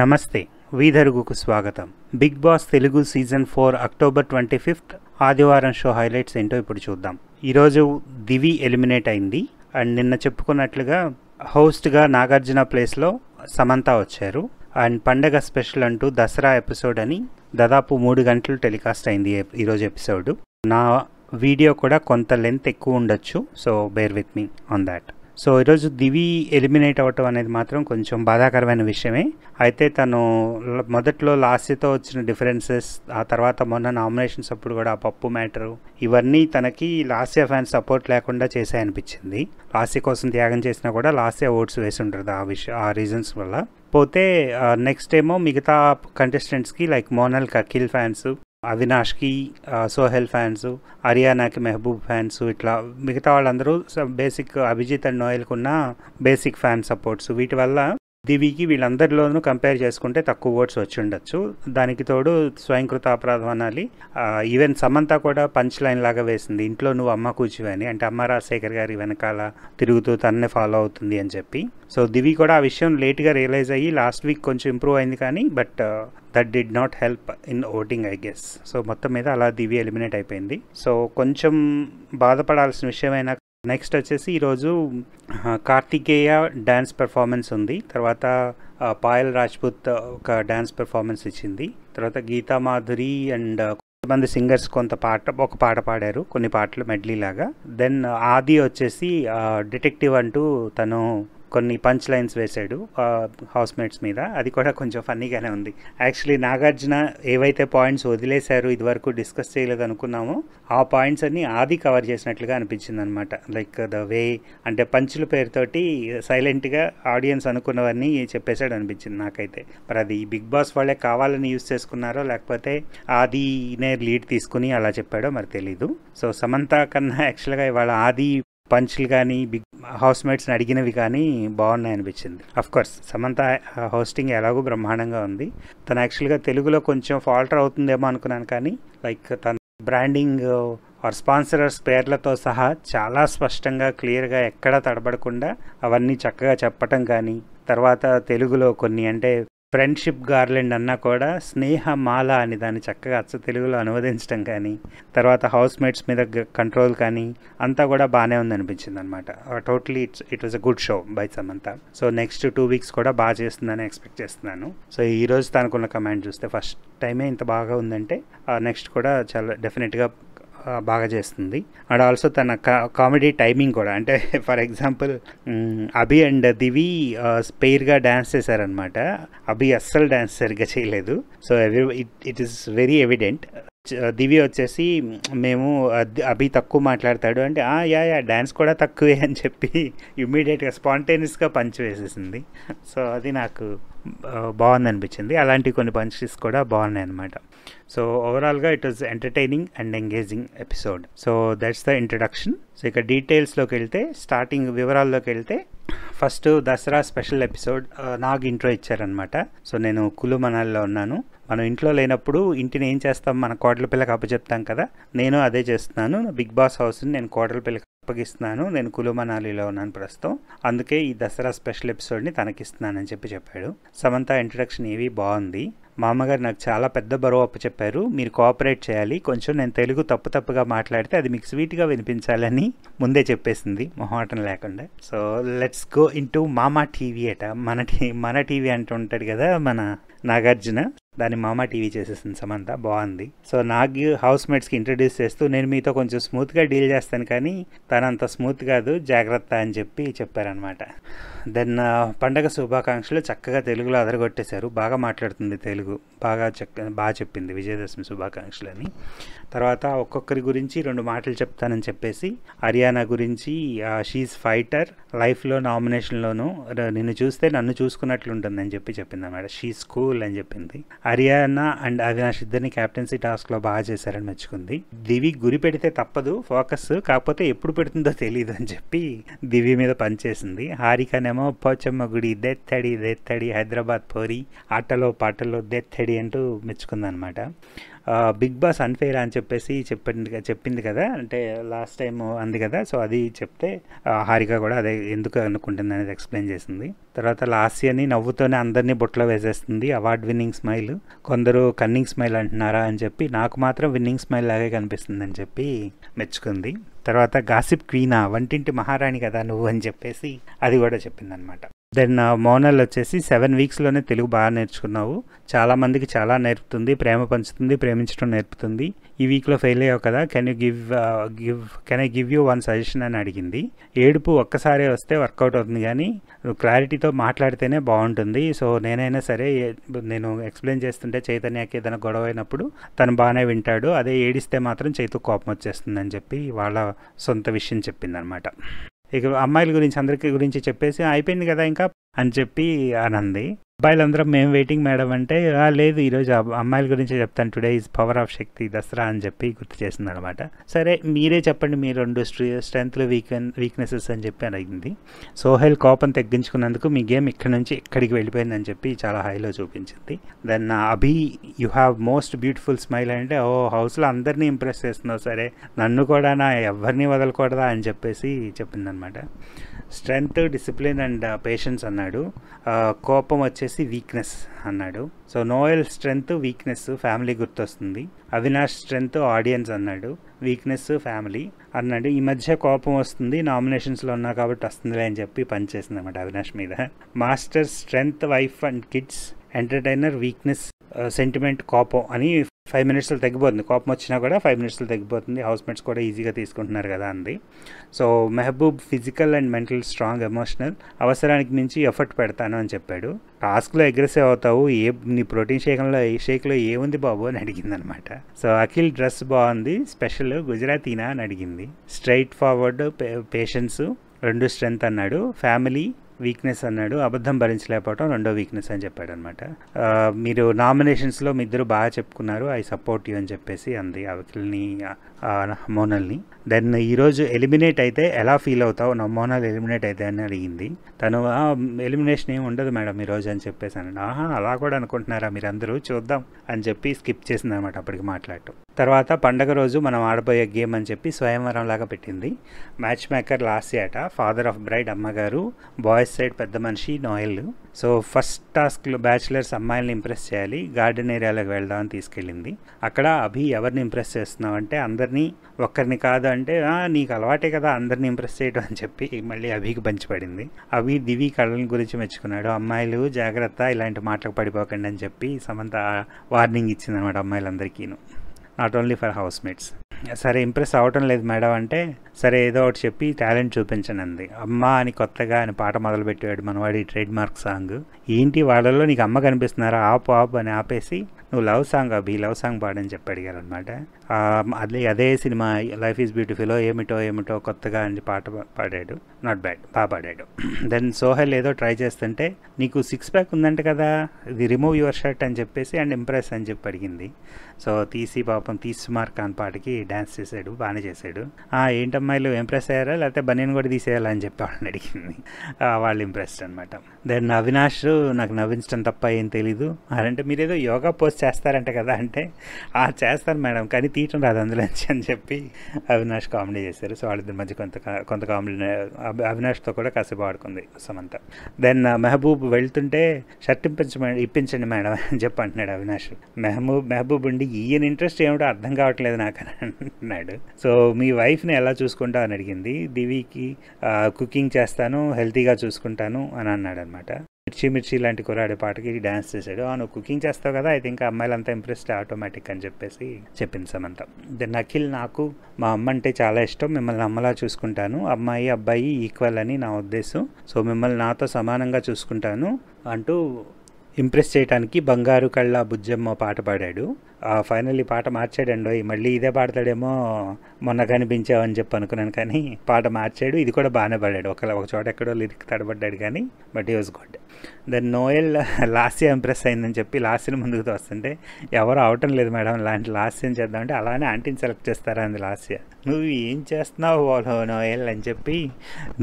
నమస్తే వీధరుగుకు స్వాగతం Bigg Boss Telugu season four October twenty fifth ఆదివారం షో హైలైట్స్ ఏంటో ఇప్పుడు చూద్దాం ఈరోజు దివి ఎలిమినేట్ అయింది అండ్ నిన్న చెప్పుకున్నట్లుగా హోస్ట్గా నాగార్జున ప్లేస్లో సమంత వచ్చారు అండ్ పండగ స్పెషల్ అంటూ దసరా ఎపిసోడ్ అని దాదాపు మూడు గంటలు టెలికాస్ట్ అయింది ఈరోజు ఎపిసోడ్ నా వీడియో కూడా కొంత లెంత్ ఎక్కువ ఉండొచ్చు so bear with me on that so ఈరోజు దివి ఎలిమినేట్ అవ్వటం అనేది మాత్రం కొంచెం బాధాకరమైన విషయమే అయితే తను మొదట్లో లాస్ట్తో వచ్చిన డిఫరెన్సెస్ ఆ తర్వాత మొన్న నామినేషన్స్ అప్పుడు కూడా ఆ పప్పు మ్యాటరు ఇవన్నీ తనకి లాస్య ఫ్యాన్స్ సపోర్ట్ లేకుండా చేశాయనిపించింది లాస్య కోసం త్యాగం చేసినా కూడా లాస్య ఓట్స్ వేసి ఉంటుంది ఆ విషయం ఆ రీజన్స్ వల్ల పోతే నెక్స్ట్ ఏమో మిగతా కంటెస్టెంట్స్కి లైక్ మోనల్ కకిల్ ఫ్యాన్స్ అవినాష్కి సోహెల్ ఫ్యాన్స్ హర్యానాకి మెహబూబ్ ఫ్యాన్స్ ఇట్లా మిగతా వాళ్ళందరూ బేసిక్ అభిజిత్ అండ్ నోయల్కున్న ఉన్న బేసిక్ ఫ్యాన్ సపోర్ట్స్ వీటి వల్ల దివికి వీళ్ళందరిలోనూ కంపేర్ చేసుకుంటే తక్కువ ఓట్స్ వచ్చి ఉండొచ్చు దానికి తోడు స్వయంకృత అపరాధం అనాలి ఈవెన్ సమంత కూడా పంచ్ లైన్ లాగా వేసింది ఇంట్లో నువ్వు అమ్మ కూర్చువని అంటే అమ్మ రాజశేఖర్ గారి వెనకాల తిరుగుతూ తన్నే ఫాలో అవుతుంది అని చెప్పి సో దివి కూడా ఆ విషయం లేట్గా రియలైజ్ అయ్యి లాస్ట్ వీక్ కొంచెం ఇంప్రూవ్ అయింది కానీ but that did not help in voting I guess so మొత్తం మీద అలా దివి ఎలిమినేట్ అయిపోయింది సో కొంచెం బాధపడాల్సిన విషయమైనా నెక్స్ట్ వచ్చేసి ఈరోజు కార్తికేయ డ్యాన్స్ పెర్ఫార్మెన్స్ ఉంది తర్వాత పాయల్ రాజ్పుత్ ఒక డ్యాన్స్ పెర్ఫార్మెన్స్ ఇచ్చింది తర్వాత గీతా మాధురి అండ్ కొంతమంది సింగర్స్ కొంత పాట ఒక పాట పాడారు కొన్ని పాటలు మెడ్లీ లాగా దెన్ ఆది వచ్చేసి డిటెక్టివ్ అంటూ తను కొన్ని పంచ్ లైన్స్ వేశాడు హౌస్మేట్స్ మీద అది కూడా కొంచెం ఫన్నీగానే ఉంది యాక్చువల్లీ నాగార్జున ఏవైతే పాయింట్స్ వదిలేశారు ఇదివరకు డిస్కస్ చేయలేదు అనుకున్నామో ఆ పాయింట్స్ అన్ని ఆది కవర్ చేసినట్లుగా అనిపించింది అనమాట లైక్ ద వే అంటే పంచుల పేరుతోటి సైలెంట్గా ఆడియన్స్ అనుకున్నవన్నీ చెప్పేశాడు అనిపించింది నాకైతే మరి అది బిగ్ బాస్ వాళ్ళే కావాలని యూస్ చేసుకున్నారో లేకపోతే ఆదినే లీడ్ తీసుకుని అలా చెప్పాడో మరి తెలీదు సో సమంత కన్నా యాక్చువల్గా ఇవాళ ఆది పంచ్లు కానీ బిగ్ హౌస్ మేట్స్ని అడిగినవి కానీ బాగున్నాయి అనిపించింది అఫ్ కోర్స్ సమంత హోస్టింగ్ ఎలాగో బ్రహ్మాండంగా ఉంది తను యాక్చువల్గా తెలుగులో కొంచెం ఫాల్టర్ అవుతుందేమో అనుకున్నాను కానీ లైక్ తన బ్రాండింగ్ ఆర్ స్పాన్సరర్స్ పేర్లతో సహా చాలా స్పష్టంగా క్లియర్గా ఎక్కడా తడబడకుండా అవన్నీ చక్కగా చెప్పటం కానీ తర్వాత తెలుగులో కొన్ని అంటే ఫ్రెండ్షిప్ గార్లెండ్ అన్నా కూడా స్నేహ మాల అని దాన్ని చక్కగా అచ్చ తెలుగులో అనువదించడం కానీ తర్వాత హౌస్ మేట్స్ మీద కంట్రోల్ కానీ అంతా కూడా బాగానే ఉంది అనిపించింది అనమాట totally it's it was a good show by అంతా సో నెక్స్ట్ టూ వీక్స్ కూడా బాగా చేస్తుందని ఎక్స్పెక్ట్ చేస్తున్నాను సో ఈ రోజు తనకున్న కమాండ్ చూస్తే ఫస్ట్ టైమే ఇంత బాగా ఉందంటే నెక్స్ట్ కూడా చాలా డెఫినెట్గా బాగా చేస్తుంది అండ్ ఆల్సో తన కామెడీ టైమింగ్ కూడా అంటే for example Abhi and Divi స్పెయిర్గా డ్యాన్స్ చేశారనమాట అభి అస్సలు డ్యాన్స్ సరిగ్గా చేయలేదు so it it is very evident Divi వచ్చేసి మేము అభి తక్కువ మాట్లాడతాడు అంటే ఆ యా యా డ్యాన్స్ కూడా తక్కువే అని చెప్పి ఇమ్మీడియట్గా స్పాంటేనియస్గా పంచి వేసేసింది సో అది నాకు బాగుంది అనిపించింది అలాంటి కొన్ని పంచెస్ కూడా బాగున్నాయి అనమాట సో ఓవరాల్గా it was entertaining and engaging episode so that's the introduction so ఇక డీటెయిల్స్లోకి వెళ్తే స్టార్టింగ్ వివరాల్లోకి వెళ్తే ఫస్ట్ దసరా స్పెషల్ ఎపిసోడ్ నాకు ఇంట్రో ఇచ్చారనమాట సో నేను కులు మనాల్లో ఉన్నాను మనం ఇంట్లో లేనప్పుడు ఇంటిని ఏం చేస్తాం మన కోటల పిల్లకి అప్పచెప్తాం కదా నేను అదే చేస్తున్నాను బిగ్ బాస్ హౌస్ని నేను కోటల పిల్లకి అప్పగిస్తున్నాను నేను కులుమనాలిలో ఉన్నాను ప్రస్తుతం అందుకే ఈ దసరా స్పెషల్ ఎపిసోడ్ని తనకిస్తున్నానని చెప్పి చెప్పాడు సమంత ఇంట్రడక్షన్ ఏవి బాగుంది మా అమ్మగారు నాకు చాలా పెద్ద బరువు అప్పు చెప్పారు మీరు కోఆపరేట్ చేయాలి కొంచెం నేను తెలుగు తప్పు తప్పుగా మాట్లాడితే అది మీకు స్వీట్గా వినిపించాలని ముందే చెప్పేసింది మొహమాటం లేకుండా so let's go into మామా టీవీ అట మన టీ మన టీవీ అంటూ ఉంటాడు కదా మన నాగార్జున దాని మామ టీవీ చేసేసింది సమంత బాగుంది సో నాకు హౌస్ మేట్స్కి ఇంట్రడ్యూస్ చేస్తూ నేను మీతో కొంచెం స్మూత్గా డీల్ చేస్తాను కానీ తనంత అంత స్మూత్ కాదు జాగ్రత్త అని చెప్పి చెప్పారనమాట దెన్ పండగ శుభాకాంక్షలు చక్కగా తెలుగులో అదరగొట్టేశారు బాగా మాట్లాడుతుంది తెలుగు బాగా చక్క బాగా చెప్పింది విజయదశమి శుభాకాంక్షలని తర్వాత ఒక్కొక్కరి గురించి రెండు మాటలు చెప్తానని చెప్పేసి హర్యానా గురించి షీఈ్ ఫైటర్ లైఫ్లో నామినేషన్లోనూ నిన్ను చూస్తే నన్ను చూసుకున్నట్లుంటుందని చెప్పి చెప్పింది అనమాట షీఈ్ స్కూల్ అని చెప్పింది అరియానా అండ్ అవినాష్ ఇద్దరిని క్యాప్టెన్సీ టాస్క్లో బాగా చేశారని మెచ్చుకుంది దివి గురి పెడితే తప్పదు ఫోకస్ కాకపోతే ఎప్పుడు పెడుతుందో తెలియదు అని చెప్పి దివి మీద పనిచేసింది హారికనేమో పోచమ్మ గుడి దెత్తడి దెత్తడి హైదరాబాద్ పోరి ఆటలో పాటలో దెత్తడి అంటూ మెచ్చుకుందనమాట బిగ్ బాస్ అన్ఫేర్ అని చెప్పేసి చెప్పింది చెప్పింది కదా అంటే లాస్ట్ టైం అంది కదా సో అది చెప్తే హారిక కూడా అదే ఎందుకు అనుకుంటుంది అనేది ఎక్స్ప్లెయిన్ చేసింది తర్వాత లాస్యని నవ్వుతోనే అందరినీ బొట్లో వేసేస్తుంది అవార్డ్ విన్నింగ్ స్మైల్ కొందరు కన్నింగ్ స్మైల్ అంటున్నారా అని చెప్పి నాకు మాత్రం విన్నింగ్ స్మైల్ లాగే కనిపిస్తుంది అని చెప్పి మెచ్చుకుంది తర్వాత గాసిప్ క్వీనా వంటింటి మహారాణి కదా నువ్వు అని చెప్పేసి అది కూడా చెప్పిందనమాట దెన్ మోనల్ వచ్చేసి సెవెన్ వీక్స్లోనే తెలుగు బాగా నేర్చుకున్నావు చాలామందికి చాలా నేర్పుతుంది ప్రేమ పంచుతుంది ప్రేమించడం నేర్పుతుంది ఈ వీక్లో ఫెయిల్ అయ్యావు కదా can you give give can I give you one suggestion అని అడిగింది ఏడుపు ఒక్కసారే వస్తే వర్కౌట్ అవుతుంది కానీ నువ్వు క్లారిటీతో మాట్లాడితేనే బాగుంటుంది సో నేనైనా సరే నేను ఎక్స్ప్లెయిన్ చేస్తుంటే చైతన్యకి ఏదైనా గొడవ అయినప్పుడు తను బాగానే వింటాడు అదే ఏడిస్తే మాత్రం చైతు కోపం వచ్చేస్తుందని చెప్పి వాళ్ళ సొంత విషయం చెప్పిందనమాట ఇక అమ్మాయిల గురించి అందరికీ గురించి చెప్పేసి అయిపోయింది కదా ఇంకా అని చెప్పి అనంది అబ్బాయిలందరూ మేము వెయిటింగ్ మేడం అంటే లేదు ఈరోజు అమ్మాయిల గురించి చెప్తాను today is power of Shakti Dasara అని చెప్పి గుర్తు చేసింది అనమాట సరే మీరే చెప్పండి మీ రెండు స్ట్రెంత్లు వీకెన్ వీక్నెసెస్ అని చెప్పి అడిగింది సోహెల్ కోపం తగ్గించుకున్నందుకు మీ గేమ్ ఇక్కడ నుంచి ఎక్కడికి వెళ్ళిపోయిందని చెప్పి చాలా హైలో చూపించింది then Abhi you have most beautiful smile అంటే ఓ హౌస్లో అందరినీ ఇంప్రెస్ చేస్తున్నావు సరే నన్ను కూడా నా ఎవరిని వదలకూడదా అని చెప్పేసి చెప్పిందనమాట స్ట్రెంగ్త్ డిసిప్లిన్ అండ్ పేషెన్స్ అన్నాడు uh, కోపం వచ్చేసి వచ్చేసి వీక్నెస్ అన్నాడు so Noel strength weakness family గుర్తొస్తుంది అవినాష్ స్ట్రెంగ్త్ ఆడియన్స్ అన్నాడు వీక్నెస్ ఫ్యామిలీ అన్నాడు ఈ మధ్య కోపం వస్తుంది నామినేషన్స్లో ఉన్నా కాబట్టి వస్తుందిలే అని చెప్పి పనిచేసింది అనమాట అవినాష్ మీద master strength wife and kids entertainer weakness sentiment కోపం అని ఫైవ్ మినిట్స్లో తగ్గిపోతుంది కోపం వచ్చినా కూడా ఫైవ్ మినిట్స్లో తగ్గిపోతుంది హౌస్ మేట్స్ కూడా ఈజీగా తీసుకుంటున్నారు కదా అంది so Mehaboob physical and mental strong emotional అవసరానికి మించి ఎఫర్ట్ పెడతాను అని చెప్పాడు టాస్క్లో అగ్రెసివ్ అవుతావు ఏ నీ ప్రోటీన్ షేక్లో షేక్లో ఏముంది బాబు అని అడిగింది అనమాట సో అఖిల్ డ్రెస్ బాగుంది స్పెషల్ గుజరాతీనా అని అడిగింది స్ట్రైట్ ఫార్వర్డ్ పేషెన్స్ రెండు స్ట్రెంత్ అన్నాడు ఫ్యామిలీ వీక్నెస్ అన్నాడు అబద్ధం భరించలేకపోవటం రెండో వీక్నెస్ అని చెప్పాడు అనమాట మీరు నామినేషన్స్లో మీ ఇద్దరు బాగా చెప్పుకున్నారు ఐ సపోర్ట్ యూ అని చెప్పేసి అంది అవికిల్ని మోనల్ని దెన్ ఈరోజు ఎలిమినేట్ అయితే ఎలా ఫీల్ అవుతావు నా మోనల్ ఎలిమినేట్ అయితే అని అడిగింది తను ఎలిమినేషన్ ఏమి ఉండదు మేడం ఈరోజు అని చెప్పేసాను ఆహా అలా కూడా అనుకుంటున్నారా మీరందరూ చూద్దాం అని చెప్పి స్కిప్ చేసింది అనమాట అప్పటికి మాట్లాడటం తర్వాత పండగ రోజు మనం ఆడబోయే గేమ్ అని చెప్పి స్వయంవరం లాగా పెట్టింది మ్యాచ్ మేకర్ లాస్ట్ ఏట ఫాదర్ ఆఫ్ బ్రైడ్ అమ్మగారు బాయ్ బాయ్స్ సైడ్ పెద్ద మనిషి నోయల్ సో ఫస్ట్ టాస్క్లో బ్యాచిలర్స్ అమ్మాయిల్ని ఇంప్రెస్ చేయాలి గార్డెన్ ఏరియాలోకి వెళ్దామని తీసుకెళ్ళింది అక్కడ అభి ఎవరిని ఇంప్రెస్ చేస్తున్నావు అంటే అందరినీ ఒక్కరిని కాదు అంటే నీకు అలవాటే కదా అందరిని ఇంప్రెస్ చేయడం అని చెప్పి మళ్ళీ అభికి పంచిపడింది అవి దివి కళల గురించి మెచ్చుకున్నాడు అమ్మాయిలు జాగ్రత్త ఇలాంటి మాటలకు పడిపోకండి అని చెప్పి సమంత వార్నింగ్ ఇచ్చిందనమాట అమ్మాయిలందరికీను not only for house mates సరే ఇంప్రెస్ అవ్వటం లేదు మేడం అంటే సరే ఏదో ఒకటి చెప్పి టాలెంట్ చూపించనంది అమ్మ అని కొత్తగా అని పాట మొదలుపెట్టాడు మనవాడి ట్రేడ్ మార్క్ సాంగ్ ఏంటి వాళ్ళలో నీకు అమ్మ కనిపిస్తున్నారా ఆపు ఆపు అని ఆపేసి నువ్వు love song Abhi love song పాడని చెప్పి అడిగారు అనమాట అదే అదే సినిమా లైఫ్ ఈజ్ బ్యూటిఫుల్లో ఏమిటో ఏమిటో కొత్తగా అని పాట పాడాడు నాట్ బ్యాడ్ బాగా పాడాడు దెన్ సోహెల్ ఏదో ట్రై చేస్తుంటే నీకు సిక్స్ ప్యాక్ ఉందంట కదా ఇది రిమూవ్ యువర్ షర్ట్ అని చెప్పేసి అండ్ ఇంప్రెస్ అని చెప్పి అడిగింది సో తీసి పాపం తీసి మార్క్ అని పాటకి డ్యాన్స్ చేశాడు బాగానే చేశాడు ఏంటమ్మాయిలు ఇంప్రెస్ అయ్యారా లేకపోతే బనీన్ కూడా తీసేయాలా అని చెప్పి వాళ్ళని అడిగింది వాళ్ళు ఇంప్రెస్డ్ అనమాట దెన్ అవినాష్ నాకు నవ్వించడం తప్ప ఏం తెలీదు అంటే మీరేదో యోగా పోస్ట్ చేస్తారంట కదా అంటే ఆ చేస్తాను మేడం కానీ తీయటం రాదు అందులోంచి అని చెప్పి అవినాష్ కామెడీ చేశారు సో వాళ్ళిద్దరి మధ్య కొంత కొంత కామెడీ అవినాష్తో కూడా కాసేపు ఆడుకుంది సమంత దెన్ మెహబూబ్ వెళ్తుంటే షర్ట్ ఇప్పించ ఇప్పించండి మేడం అని చెప్పి అంటున్నాడు అవినాష్ మెహబూబ్ మెహబూబ్ ఉండి ఈయన ఇంట్రెస్ట్ ఏమిటో అర్థం కావట్లేదు నాకు అని అంటున్నాడు సో మీ వైఫ్ని ఎలా చూసుకుంటా అని అడిగింది దివికి కుకింగ్ చేస్తాను హెల్తీగా చూసుకుంటాను అని అన్నాడు అనమాట మిర్చి మిర్చి లాంటి కురాడే పాటకి డ్యాన్స్ చేశాడు నువ్వు కుకింగ్ చేస్తావు కదా అయితే ఇంకా అమ్మాయిలంతా ఇంప్రెస్డ్ ఆటోమేటిక్ అని చెప్పేసి చెప్పింది సమంత దెన్ అఖిల్ నాకు మా అమ్మ అంటే చాలా ఇష్టం మిమ్మల్ని అమ్మలా చూసుకుంటాను అమ్మాయి అబ్బాయి ఈక్వల్ అని నా ఉద్దేశం సో మిమ్మల్ని నాతో సమానంగా చూసుకుంటాను అంటూ ఇంప్రెస్ చేయడానికి బంగారు కళ్ళ బుజ్జమ్మ పాట పాడాడు ఫైనల్ ఈ పాట మార్చాడండి మళ్ళీ ఇదే పాడతాడేమో మొన్న కనిపించావని చెప్పి అనుకున్నాను కానీ పాట మార్చాడు ఇది కూడా బాగానే పాడాడు ఒక ఒక చోట ఎక్కడో లిరిక్ తడబడ్డాడు కానీ but he was good then Noel Lasya impress అయిందని చెప్పి లాస్యను ముందుకు వస్తుంటే ఎవరు అవటం లేదు మేడం లాంటి లాస్యం చేద్దామంటే అలానే ఆంటీని సెలెక్ట్ చేస్తారా అంది లాస్య నువ్వు ఏం చేస్తున్నావు నోయల్ అని చెప్పి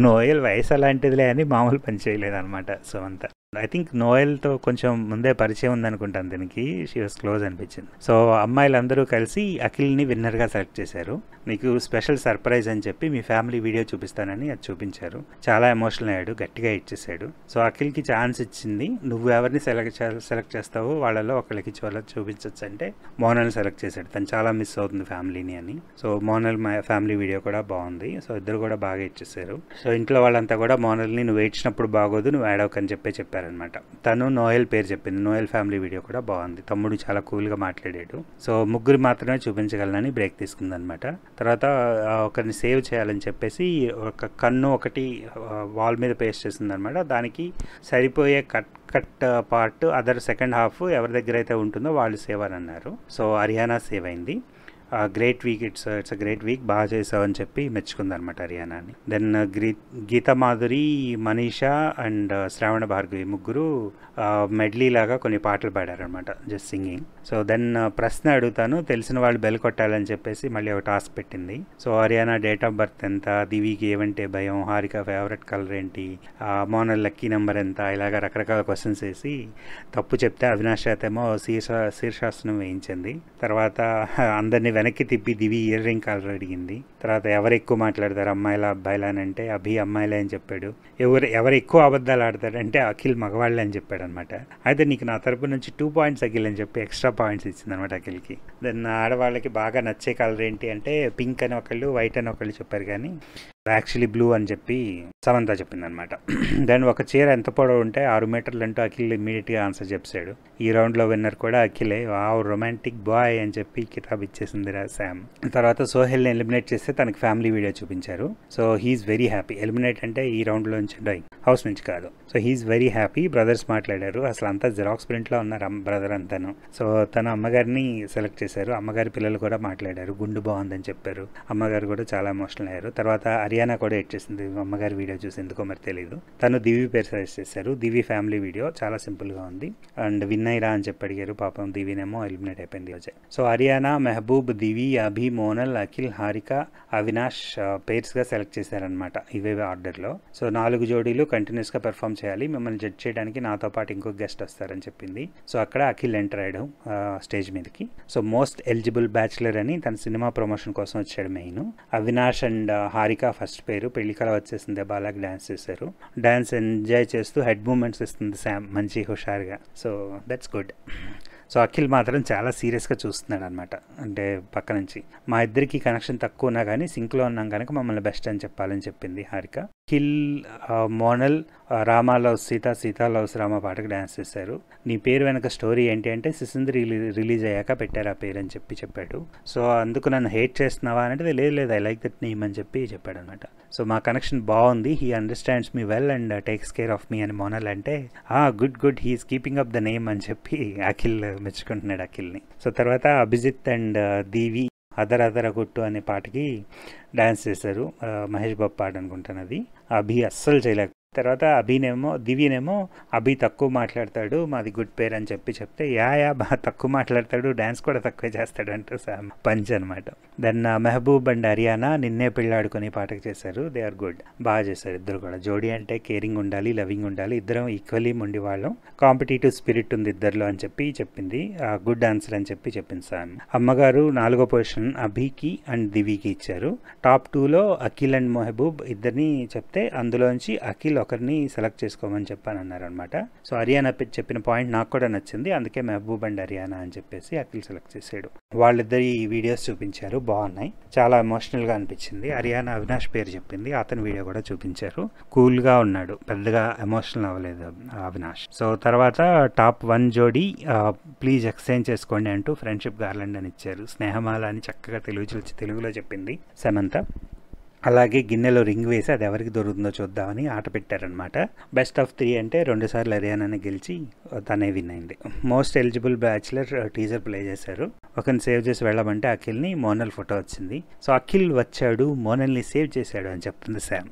నోయల్ వయసు అలాంటిదిలే అని మామూలు పని అనమాట సో అంతా ఐ థింక్ నోయల్తో కొంచెం ముందే పరిచయం ఉందనుకుంటాను దీనికి షీ వాస్ క్లోజ్ అనిపించింది సో అమ్మాయిలందరూ కలిసి అఖిల్ని విన్నర్గా సెలెక్ట్ చేశారు మీకు స్పెషల్ సర్ప్రైజ్ అని చెప్పి మీ ఫ్యామిలీ వీడియో చూపిస్తానని అది చూపించారు చాలా ఎమోషనల్ అయ్యాడు గట్టిగా ఇచ్చేసాడు సో అఖిల్కి ఛాన్స్ ఇచ్చింది నువ్వు ఎవరిని సెలెక్ట్ సెలెక్ట్ చేస్తావో వాళ్ళలో ఒకరికి వాళ్ళకి చూపించవచ్చు అంటే మోనల్ని సెలెక్ట్ చేశాడు తను చాలా మిస్ అవుతుంది ఫ్యామిలీని అని సో మోనల్ మా ఫ్యామిలీ వీడియో కూడా బాగుంది సో ఇద్దరు కూడా బాగా ఇచ్చేసారు సో ఇంట్లో వాళ్ళంతా కూడా మోనల్ని నువ్వు ఏడ్చినప్పుడు బాగోదు నువ్వు ఏడవకని చెప్పే చెప్పారు చెప్పారనమాట తను నోయల్ పేరు చెప్పింది నోయల్ ఫ్యామిలీ వీడియో కూడా బాగుంది తమ్ముడు చాలా కూల్గా మాట్లాడాడు సో ముగ్గురు మాత్రమే చూపించగలనని బ్రేక్ తీసుకుందనమాట తర్వాత ఒకరిని సేవ్ చేయాలని చెప్పేసి ఒక కన్ను ఒకటి వాల్ మీద పేస్ట్ అనమాట దానికి సరిపోయే cut cut part other second half ఎవరి దగ్గర అయితే ఉంటుందో వాళ్ళు సేవ్ అని అన్నారు సో హర్యానా సేవ్ అయింది great week it's it's a great week బాగా చేసావు అని చెప్పి మెచ్చుకుందనమాట హర్యానాని దెన్ uh, గ్రీ గీతా మాధురి మనీషా అండ్ uh, శ్రావణ భార్గవి ముగ్గురు మెడ్లీ లాగా కొన్ని పాటలు పాడారనమాట జస్ట్ సింగింగ్ సో దెన్ ప్రశ్న అడుగుతాను తెలిసిన వాళ్ళు బెల్ కొట్టాలని చెప్పేసి మళ్ళీ ఒక టాస్క్ పెట్టింది so Ariyana date of birth ఎంత దివికి ఏమంటే భయం హారిక ఫేవరెట్ కలర్ ఏంటి మోన లక్కీ నెంబర్ ఎంత ఇలాగ రకరకాల క్వశ్చన్స్ వేసి తప్పు చెప్తే అవినాష్ చేతేమో శీర్ష శీర్షాసనం వేయించింది తర్వాత అందరినీ వెనక్కి తిప్పి దివి ఇయర్ రింగ్ కలర్ అడిగింది తర్వాత ఎవరు ఎక్కువ మాట్లాడతారు అమ్మాయిల అబ్బాయిల అని అంటే అభి అమ్మాయిలే అని చెప్పాడు ఎవరు ఎవరు ఎక్కువ అబద్ధాలు ఆడతాడంటే అఖిల్ మగవాళ్ళే అని చెప్పాడు అనమాట అయితే నీకు నా తరపు నుంచి టూ పాయింట్స్ అఖిల్ అని చెప్పి ఎక్స్ట్రా పాయింట్స్ ఇచ్చింది అనమాట అఖిల్కి దెన్ ఆడవాళ్ళకి బాగా నచ్చే కలర్ ఏంటి అంటే పింక్ అని ఒకళ్ళు వైట్ అని ఒకళ్ళు చెప్పారు కానీ యాక్చువల్లీ బ్లూ అని చెప్పి సమంత చెప్పిందనమాట దాని ఒక చీర ఎంత పొడవు ఉంటే ఆరు మీటర్లు అంటూ అఖిల్ ఇమీడియట్గా ఆన్సర్ చెప్పాడు ఈ రౌండ్లో విన్నర్ కూడా అఖిలే ఆ రొమాంటిక్ బాయ్ అని చెప్పి కితాబ్ ఇచ్చేసింది రా శామ్ తర్వాత సోహెల్ని ఎలిమినేట్ చేసి చేస్తే తనకి ఫ్యామిలీ వీడియో చూపించారు so he's very happy eliminate అంటే ఈ రౌండ్లో నుంచి హౌస్ నుంచి కాదు so he's very happy brothers మాట్లాడారు అసలు అంతా జిరాక్స్ ప్రింట్లో ఉన్నారు బ్రదర్ అంతాను సో తన అమ్మగారిని సెలెక్ట్ చేశారు అమ్మగారి పిల్లలు కూడా మాట్లాడారు గుండు బాగుందని చెప్పారు అమ్మగారు కూడా చాలా ఎమోషనల్ అయ్యారు తర్వాత హర్యానా కూడా ఎడ్చేసింది అమ్మగారి వీడియో చూసి ఎందుకో మరి తెలియదు తను దివి పేరు సజెస్ట్ చేశారు దివి ఫ్యామిలీ వీడియో చాలా సింపుల్గా ఉంది అండ్ విన్నయ్యరా అని చెప్పి అడిగారు పాపం దివినేమో ఎలిమినేట్ అయిపోయింది రోజే సో హర్యానా మెహబూబ్ దివి అభి మోనల్ అఖిల్ హారిక అవినాష్ పేర్స్గా సెలెక్ట్ చేశారనమాట ఇవే ఆర్డర్లో సో నాలుగు జోడీలు కంటిన్యూస్గా పెర్ఫామ్ చేయాలి మిమ్మల్ని జడ్జ్ చేయడానికి నాతో పాటు ఇంకో గెస్ట్ వస్తారని చెప్పింది సో అక్కడ అఖిల్ ఎంటర్ అయ్యాడు స్టేజ్ మీదకి సో మోస్ట్ ఎలిజిబుల్ బ్యాచులర్ అని తన సినిమా ప్రమోషన్ కోసం వచ్చాడు main Avinash and Harika first పేరు కళ వచ్చేసింది బాలాగ్ డ్యాన్స్ చేశారు డ్యాన్స్ ఎంజాయ్ చేస్తూ హెడ్ మూమెంట్స్ ఇస్తుంది శామ్ మంచి హుషారుగా so that's good so Akhil మాత్రం చాలా సీరియస్గా చూస్తున్నాడు అనమాట అంటే పక్క నుంచి మా ఇద్దరికి కనెక్షన్ తక్కువ ఉన్నా కానీ సింక్లో ఉన్నాం కనుక మమ్మల్ని బెస్ట్ అని చెప్పాలని చెప్పింది హారిక కిల్ మోనల్ రామాలో సీత సీతాలవ్స్ రామ పాటకు డ్యాన్స్ చేశారు నీ పేరు వెనక స్టోరీ ఏంటి అంటే సిసింద్ రిలీజ్ అయ్యాక పెట్టారు ఆ పేరు అని చెప్పి చెప్పాడు సో అందుకు నన్ను హేట్ చేస్తున్నావా అంటే లేదు లేదు ఐ లైక్ దట్ నేమ్ అని చెప్పి చెప్పాడు అనమాట సో మా కనెక్షన్ బాగుంది he understands me well and takes care of me అని మోనల్ అంటే ఆ good good he's keeping up the name అని చెప్పి అఖిల్ మెచ్చుకుంటున్నాడు అఖిల్ని సో తర్వాత అభిజిత్ అండ్ దీవి అదర్ అదర గుట్టు అనే పాటకి డ్యాన్స్ చేశారు మహేష్ బాబు పాట అనుకుంటాను అది అభి అస్సలు చేయలేక తర్వాత అభినేమో దివ్యనేమో అభి తక్కువ మాట్లాడతాడు మాది గుడ్ పేర్ అని చెప్పి చెప్తే యా యా బా తక్కువ మాట్లాడతాడు డ్యాన్స్ కూడా తక్కువే చేస్తాడు అంటూ పంచ్ అనమాట దెన్ మెహబూబ్ అండ్ హర్యానా నిన్నే పెళ్ళాడుకుని పాటకు చేశారు దే ఆర్ గుడ్ బాగా చేశారు ఇద్దరు కూడా జోడీ అంటే కేరింగ్ ఉండాలి లవింగ్ ఉండాలి ఇద్దరం ఈక్వలీ ఉండి వాళ్ళం కాంపిటేటివ్ స్పిరిట్ ఉంది ఇద్దరులో అని చెప్పి చెప్పింది గుడ్ ఆన్సర్ అని చెప్పి చెప్పింది సార్ అమ్మగారు నాలుగో పొజిషన్ అభికి అండ్ దివికి ఇచ్చారు టాప్ టూలో అఖిల్ అండ్ మెహబూబ్ ఇద్దరిని చెప్తే అందులోంచి అఖిల్ ఒకరిని సెలెక్ట్ చేసుకోమని చెప్పాను అన్నారనమాట సో హర్యానా చెప్పిన పాయింట్ నాకు కూడా నచ్చింది అందుకే మెహబూబ్ అండ్ హర్యానా అని చెప్పేసి అఖిల్ సెలెక్ట్ చేసాడు ఈ వీడియోస్ చూపించారు బాగున్నాయి చాలా ఎమోషనల్గా అనిపించింది హర్యానా అవినాష్ పేరు చెప్పింది అతని వీడియో కూడా చూపించారు కూల్గా ఉన్నాడు పెద్దగా ఎమోషనల్ అవ్వలేదు అవినాష్ సో తర్వాత టాప్ వన్ జోడి ప్లీజ్ ఎక్స్చేంజ్ చేసుకోండి అంటూ ఫ్రెండ్షిప్ గార్లండ్ అని ఇచ్చారు స్నేహమాల అని చక్కగా తెలుగు తెలుగులో చెప్పింది సమంత అలాగే గిన్నెలో రింగ్ వేసి అది ఎవరికి దొరుకుతుందో చూద్దామని ఆట పెట్టారనమాట బెస్ట్ ఆఫ్ త్రీ అంటే రెండుసార్లు హర్యానాని గెలిచి తనే విన్ అయింది most eligible bachelor teaser play చేశారు ఒకరిని సేవ్ చేసి వెళ్ళమంటే అఖిల్ని మోనల్ ఫోటో వచ్చింది సో అఖిల్ వచ్చాడు మోనల్ని సేవ్ చేశాడు అని చెప్తుంది sir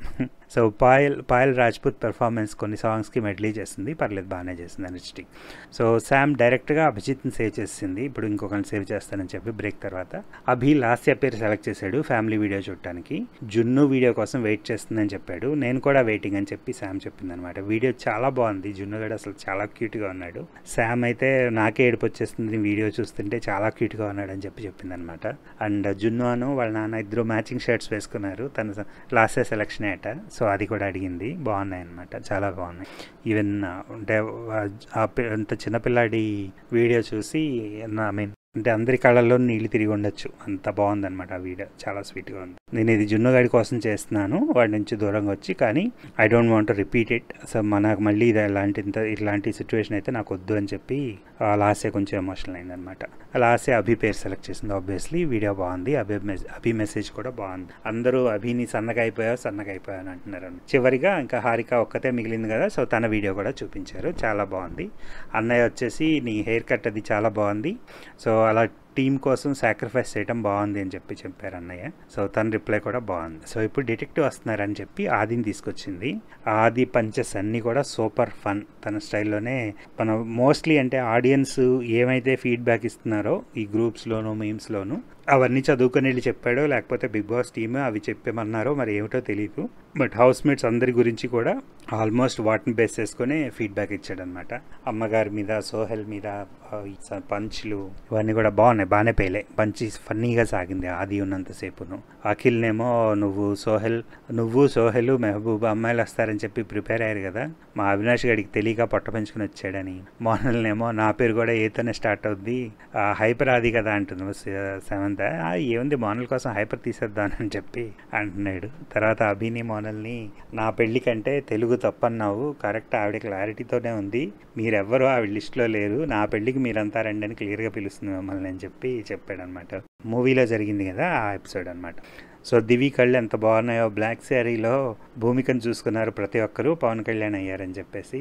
so Payal Payal Rajput performance కొన్ని సాంగ్స్కి మెడ్లీ చేసింది పర్లేదు బాగానే చేసింది అనర్జెటిక్ సో శామ్ డైరెక్ట్గా అభిజిత్ని సేవ్ చేసింది ఇప్పుడు ఇంకొకరిని సేవ్ చేస్తానని చెప్పి బ్రేక్ తర్వాత అభి లాస్ట్ పేరు సెలెక్ట్ చేశాడు ఫ్యామిలీ వీడియో చూడటానికి జున్ను వీడియో కోసం వెయిట్ చేస్తుందని చెప్పాడు నేను కూడా వెయిటింగ్ అని చెప్పి శామ్ చెప్పిందనమాట వీడియో చాలా బాగుంది జున్ను గడ అసలు చాలా క్యూట్గా ఉన్నాడు శామ్ అయితే నాకే ఏడుపు వచ్చేస్తుంది వీడియో చూస్తుంటే చాలా క్యూట్గా ఉన్నాడు అని చెప్పి చెప్పిందనమాట అండ్ జున్ను అను వాళ్ళ నాన్న ఇద్దరు మ్యాచింగ్ షర్ట్స్ వేసుకున్నారు తన లాస్య సెలక్షన్ ఏట సో అది కూడా అడిగింది బాగున్నాయి అనమాట చాలా బాగున్నాయి ఈవెన్ అంటే అంత చిన్నపిల్లాడి వీడియో చూసి ఐ మీన్ అంటే అందరి కళ్ళల్లో నీళ్ళు తిరిగి ఉండొచ్చు అంత బాగుందనమాట ఆ వీడియో చాలా స్వీట్గా ఉంది నేను ఇది జున్నుగాడి కోసం చేస్తున్నాను వాడి నుంచి దూరంగా వచ్చి కానీ I don't want repeat it so మనకు మళ్ళీ ఇది ఇలాంటి ఇలాంటి సిచ్యువేషన్ అయితే నాకు వద్దు అని చెప్పి లాసే కొంచెం ఎమోషనల్ అయిందనమాట లాసే అభి పేరు సెలెక్ట్ చేసింది ఆబ్వియస్లీ వీడియో బాగుంది అభి మెసేజ్ అభి మెసేజ్ కూడా బాగుంది అందరూ అభిని సన్నగా అయిపోయావు సన్నగా అయిపోయావు అని అంటున్నారు చివరిగా ఇంకా హారిక ఒక్కతే మిగిలింది కదా సో తన వీడియో కూడా చూపించారు చాలా బాగుంది అన్నయ్య వచ్చేసి నీ హెయిర్ కట్ అది చాలా బాగుంది సో అలా టీం కోసం సాక్రిఫైస్ చేయడం బాగుంది అని చెప్పి చెప్పారు అన్నయ్య సో తన రిప్లై కూడా బాగుంది సో ఇప్పుడు డిటెక్టివ్ వస్తున్నారని చెప్పి ఆదిని తీసుకొచ్చింది ఆది పంచెస్ అన్నీ కూడా సూపర్ ఫన్ తన స్టైల్లోనే మనం మోస్ట్లీ అంటే ఆడియన్స్ ఏమైతే ఫీడ్బ్యాక్ ఇస్తున్నారో ఈ గ్రూప్స్లోను మీమ్స్లోను అవన్నీ చదువుకుని వెళ్ళి చెప్పాడో లేకపోతే బిగ్ బాస్ టీమ్ అవి చెప్పేమన్నారో మరి ఏమిటో తెలియదు బట్ హౌస్ మేట్స్ అందరి గురించి కూడా ఆల్మోస్ట్ వాటిని బేస్ చేసుకుని ఫీడ్బ్యాక్ ఇచ్చాడనమాట అమ్మగారి మీద సోహెల్ మీద పంచ్లు ఇవన్నీ కూడా బాగున్నాయి బాగానే పేలే పంచి ఫన్నీగా సాగింది అది ఉన్నంతసేపును అఖిల్నేమో నువ్వు సోహెల్ నువ్వు సోహెల్ మెహబూబ్ అమ్మాయిలు వస్తారని చెప్పి ప్రిపేర్ అయ్యారు కదా మా అవినాష్ గడికి తెలియక పొట్ట పెంచుకుని వచ్చాడని మోనల్నేమో నా పేరు కూడా ఏతోనే స్టార్ట్ అవుద్ది హైపర్ ఆది కదా అంటుంది సెవెన్ అంట ఏముంది మోనల్ కోసం హైపర్ తీసేద్దానని చెప్పి అంటున్నాడు తర్వాత అభిని మోనల్ని నా పెళ్లి కంటే తెలుగు తప్పన్నావు కరెక్ట్ ఆవిడ క్లారిటీతోనే ఉంది మీరెవ్వరు ఆవిడ లిస్ట్లో లేరు నా పెళ్లికి మీరంతా రండి అని క్లియర్గా పిలుస్తుంది మమ్మల్ని అని చెప్పి చెప్పాడనమాట మూవీలో జరిగింది కదా ఆ ఎపిసోడ్ అనమాట సో దివి కళ్ళు ఎంత బాగున్నాయో బ్లాక్ శారీలో భూమికను చూసుకున్నారు ప్రతి ఒక్కరూ పవన్ కళ్యాణ్ అయ్యారని చెప్పేసి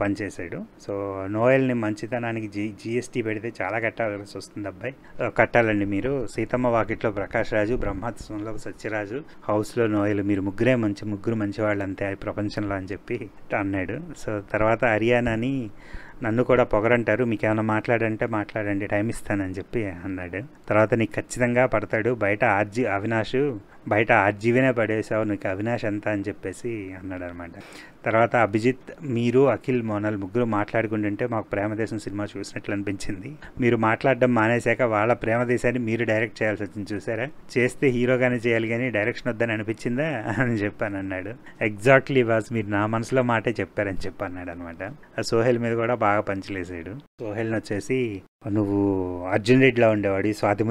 పనిచేశాడు సో నోయల్ని మంచితనానికి జీ జిఎస్టీ పెడితే చాలా కట్టాల్సి వస్తుంది అబ్బాయి కట్టాలండి మీరు సీతమ్మ వాకిట్లో ప్రకాష్ రాజు బ్రహ్మోత్సవంలో సత్యరాజు హౌస్లో నోయల్ మీరు ముగ్గురే మంచి ముగ్గురు మంచి వాళ్ళు అంతే ప్రపంచంలో అని చెప్పి అన్నాడు సో తర్వాత హర్యానాని నన్ను కూడా పొగరంటారు మీకు ఏమైనా మాట్లాడంటే మాట్లాడండి టైం ఇస్తానని చెప్పి అన్నాడు తర్వాత నీకు ఖచ్చితంగా పడతాడు బయట ఆర్జీ అవినాష్ బయట ఆర్జీవినే పడేసావు నీకు అవినాష్ ఎంత అని చెప్పేసి అన్నాడు అనమాట తర్వాత అభిజిత్ మీరు అఖిల్ మోనల్ ముగ్గురు మాట్లాడుకుంటుంటే మాకు ప్రేమదేశం సినిమా చూసినట్లు అనిపించింది మీరు మాట్లాడడం మానేశాక వాళ్ళ ప్రేమదేశాన్ని మీరు డైరెక్ట్ చేయాల్సి వచ్చింది చూసారా చేస్తే హీరోగానే చేయాలి కానీ డైరెక్షన్ వద్దని అనిపించిందా అని చెప్పాను అన్నాడు ఎగ్జాక్ట్లీ వాజ్ మీరు నా మనసులో మాటే చెప్పారని చెప్పన్నాడు అనమాట ఆ సోహెల్ మీద కూడా బాగా పంచలేసాడు సోహెల్ని వచ్చేసి నువ్వు అర్జున్ రెడ్డిలా ఉండేవాడు స్వాతి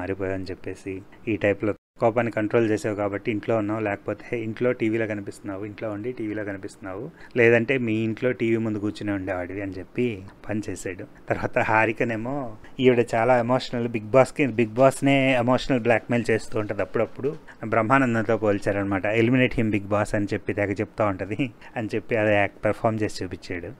మారిపోయావు అని చెప్పేసి ఈ టైప్లో కోపాన్ని కంట్రోల్ చేసావు కాబట్టి ఇంట్లో ఉన్నావు లేకపోతే ఇంట్లో టీవీలో కనిపిస్తున్నావు ఇంట్లో ఉండి టీవీలో కనిపిస్తున్నావు లేదంటే మీ ఇంట్లో టీవీ ముందు కూర్చుని ఉండేవాడివి అని చెప్పి పని చేశాడు తర్వాత హారికనేమో ఈవిడ చాలా ఎమోషనల్ బిగ్ బాస్కి బిగ్ బాస్నే ఎమోషనల్ బ్లాక్మెయిల్ చేస్తూ ఉంటుంది అప్పుడప్పుడు బ్రహ్మానందంతో పోల్చారనమాట ఎలిమినేట్ హిమ్ బిగ్ బాస్ అని చెప్పి తెగ చెప్తా ఉంటుంది అని చెప్పి అది యాక్ట్ పెర్ఫామ్ చేసి చూపించాడు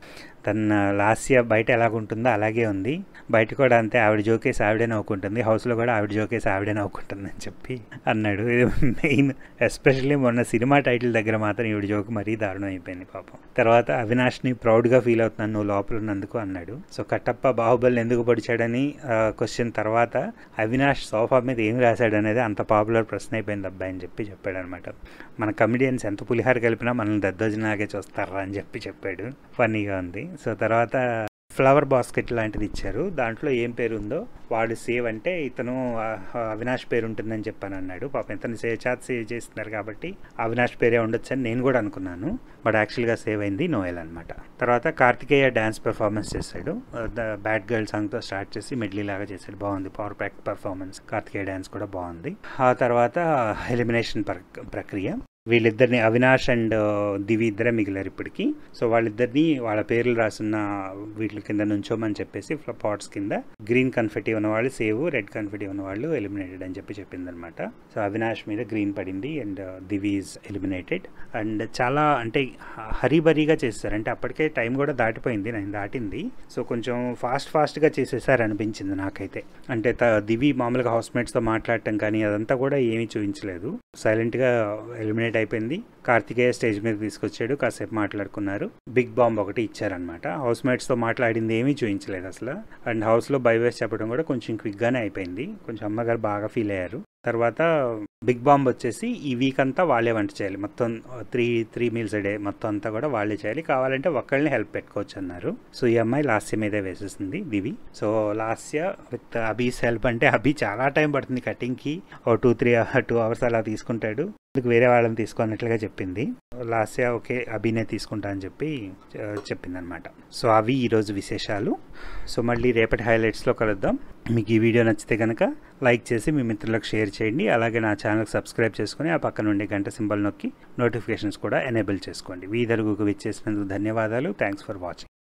తన లాస్య బయట ఎలాగుంటుందో అలాగే ఉంది బయట కూడా అంతే ఆవిడ జోకేసి ఆవిడే నవ్వుకుంటుంది హౌస్లో కూడా ఆవిడ జోకేసి ఆవిడే నవ్వుకుంటుంది అని చెప్పి అన్నాడు ఇది మెయిన్ ఎస్పెషల్లీ మొన్న సినిమా టైటిల్ దగ్గర మాత్రం ఈవిడ జోకి మరీ దారుణం అయిపోయింది పాపం తర్వాత అవినాష్ని ప్రౌడ్గా ఫీల్ అవుతున్నాను నువ్వు లోపల ఉన్నందుకు అన్నాడు సో కట్టప్ప బాహుబలి ఎందుకు పడిచాడని క్వశ్చన్ తర్వాత అవినాష్ సోఫా మీద ఏం రాశాడు అనేది అంత పాపులర్ ప్రశ్న అయిపోయింది అబ్బాయి అని చెప్పి చెప్పాడు అనమాట మన కమెడియన్స్ ఎంత పులిహార కలిపినా మనల్ని దద్దోజనాగే చూస్తారా అని చెప్పి చెప్పాడు ఫన్నీగా ఉంది సో తర్వాత ఫ్లవర్ బాస్కెట్ లాంటిది ఇచ్చారు దాంట్లో ఏం పేరు ఉందో వాడు సేవ్ అంటే ఇతను అవినాష్ పేరు ఉంటుందని చెప్పాను అన్నాడు పాపం ఇతను సేవ్ చాత్ సేవ్ చేస్తున్నారు కాబట్టి అవినాష్ పేరే ఉండొచ్చు అని నేను కూడా అనుకున్నాను బట్ యాక్చువల్గా సేవ్ అయింది నోయల్ అనమాట తర్వాత కార్తికేయ డ్యాన్స్ పెర్ఫార్మెన్స్ చేశాడు ద బ్యాడ్ గర్ల్ సాంగ్తో స్టార్ట్ చేసి మెడ్లీ లాగా చేశాడు బాగుంది power pack performance Karthikeya dance కూడా బాగుంది ఆ తర్వాత ఎలిమినేషన్ ప్రక్రియ వీళ్ళిద్దరిని అవినాష్ అండ్ దివి ఇద్దరే మిగిలారు ఇప్పటికి సో వాళ్ళిద్దరిని వాళ్ళ పేర్లు రాసున్న వీటి కింద నుంచోమని చెప్పేసి పాట్స్ కింద గ్రీన్ కన్ఫెటీ ఉన్నవాళ్ళు సేవ్ రెడ్ కన్ఫెటీ ఉన్నవాళ్ళు ఎలిమినేటెడ్ అని చెప్పి చెప్పింది అనమాట సో అవినాష్ మీద గ్రీన్ పడింది and Divi is eliminated and చాలా అంటే హరీబరీగా చేస్తారు అంటే అప్పటికే టైం కూడా దాటిపోయింది నేను దాటింది సో కొంచెం ఫాస్ట్ ఫాస్ట్గా చేసేసారు అనిపించింది నాకైతే అంటే దివి మామూలుగా హౌస్మేట్స్తో మాట్లాడటం కానీ అదంతా కూడా ఏమీ చూపించలేదు సైలెంట్గా ఎలిమినేట్ అయిపోయింది కార్తికేయ స్టేజ్ మీద తీసుకొచ్చాడు కాసేపు మాట్లాడుకున్నారు బిగ్ బాంబ్ ఒకటి ఇచ్చారనమాట హౌస్ మేట్స్తో మాట్లాడింది ఏమీ చూపించలేదు అసలు అండ్ హౌస్లో బైవేస్ చెప్పడం కూడా కొంచెం క్విక్గానే అయిపోయింది కొంచెం అమ్మగారు బాగా ఫీల్ అయ్యారు తర్వాత బిగ్ బాంబ్ వచ్చేసి ఈ వీక్ అంతా వాళ్ళే వంట చేయాలి మొత్తం త్రీ త్రీ మీల్స్ డే మొత్తం అంతా కూడా వాళ్ళే చేయాలి కావాలంటే ఒక్కళ్ళని హెల్ప్ పెట్టుకోవచ్చు అన్నారు సో ఈ అమ్మాయి లాస్య మీదే వేసేసింది Divi so Lasya with Abhi's help అంటే అభి చాలా టైం పడుతుంది కటింగ్కి ఓ టూ త్రీ టూ అవర్స్ అలా తీసుకుంటాడు అందుకు వేరే వాళ్ళని తీసుకున్నట్లుగా చెప్పింది లాస్య ఓకే అభినే తీసుకుంటా అని చెప్పి చెప్పిందనమాట సో అవి ఈరోజు విశేషాలు సో మళ్ళీ రేపటి హైలైట్స్లో కలుద్దాం మీకు ఈ వీడియో నచ్చితే కనుక లైక్ చేసి మీ మిత్రులకు షేర్ చేయండి అలాగే నా ఛానల్కి సబ్స్క్రైబ్ చేసుకుని ఆ పక్కన నుండి గంట సింబల్ నొక్కి నోటిఫికేషన్స్ కూడా ఎనేబుల్ చేసుకోండి మీ తెలుగుకు విచ్చేసినందుకు ధన్యవాదాలు థ్యాంక్స్ ఫర్ వాచింగ్